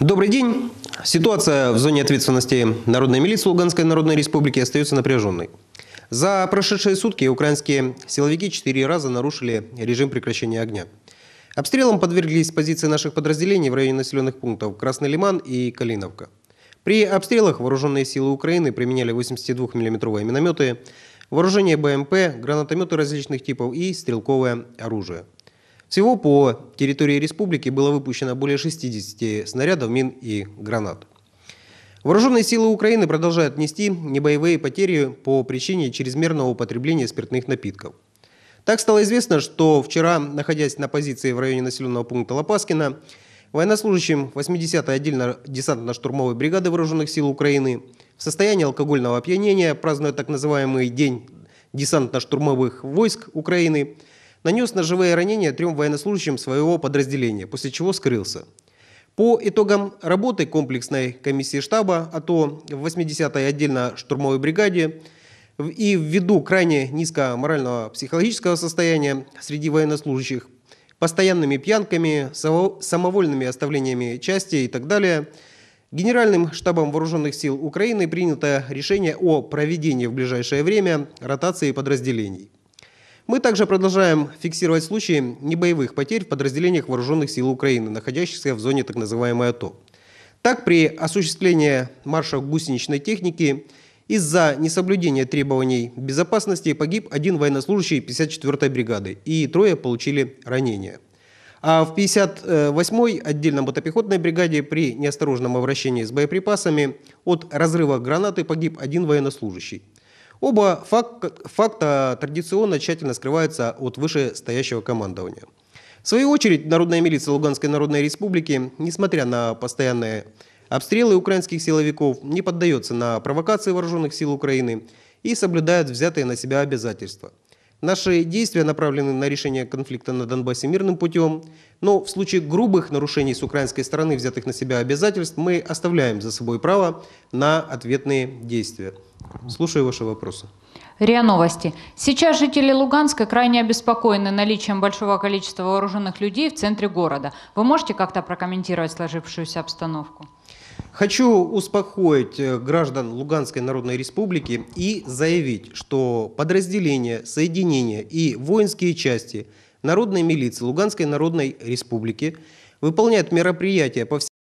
Добрый день. Ситуация в зоне ответственности Народной милиции Луганской Народной Республики остается напряженной. За прошедшие сутки украинские силовики четыре раза нарушили режим прекращения огня. Обстрелом подверглись позиции наших подразделений в районе населенных пунктов Красный Лиман и Калиновка. При обстрелах вооруженные силы Украины применяли 82 миллиметровые минометы, вооружение БМП, гранатометы различных типов и стрелковое оружие – всего по территории республики было выпущено более 60 снарядов, мин и гранат. Вооруженные силы Украины продолжают нести небоевые потери по причине чрезмерного употребления спиртных напитков. Так стало известно, что вчера, находясь на позиции в районе населенного пункта Лопаскина, военнослужащим 80-й отдельно десантно-штурмовой бригады Вооруженных сил Украины в состоянии алкогольного опьянения, празднуя так называемый День десантно-штурмовых войск Украины, нанес ножевые ранения трем военнослужащим своего подразделения, после чего скрылся. По итогам работы комплексной комиссии штаба АТО в 80-й отдельно-штурмовой бригаде и ввиду крайне низкого морального психологического состояния среди военнослужащих, постоянными пьянками, самовольными оставлениями части и так далее, Генеральным штабом Вооруженных сил Украины принято решение о проведении в ближайшее время ротации подразделений. Мы также продолжаем фиксировать случаи небоевых потерь в подразделениях вооруженных сил Украины, находящихся в зоне так называемой АТО. Так, при осуществлении марша гусеничной техники из-за несоблюдения требований безопасности погиб один военнослужащий 54-й бригады и трое получили ранения. А в 58-й отдельно мотопехотной бригаде при неосторожном обращении с боеприпасами от разрыва гранаты погиб один военнослужащий. Оба фак- факта традиционно тщательно скрываются от вышестоящего командования. В свою очередь, Народная милиция Луганской Народной Республики, несмотря на постоянные обстрелы украинских силовиков, не поддается на провокации вооруженных сил Украины и соблюдает взятые на себя обязательства – Наши действия направлены на решение конфликта на Донбассе мирным путем, но в случае грубых нарушений с украинской стороны, взятых на себя обязательств, мы оставляем за собой право на ответные действия. Слушаю ваши вопросы. РИА Новости. Сейчас жители Луганска крайне обеспокоены наличием большого количества вооруженных людей в центре города. Вы можете как-то прокомментировать сложившуюся обстановку? Хочу успокоить э, граждан Луганской Народной Республики и заявить, что подразделения, соединения и воинские части Народной милиции Луганской Народной Республики выполняют мероприятия по всей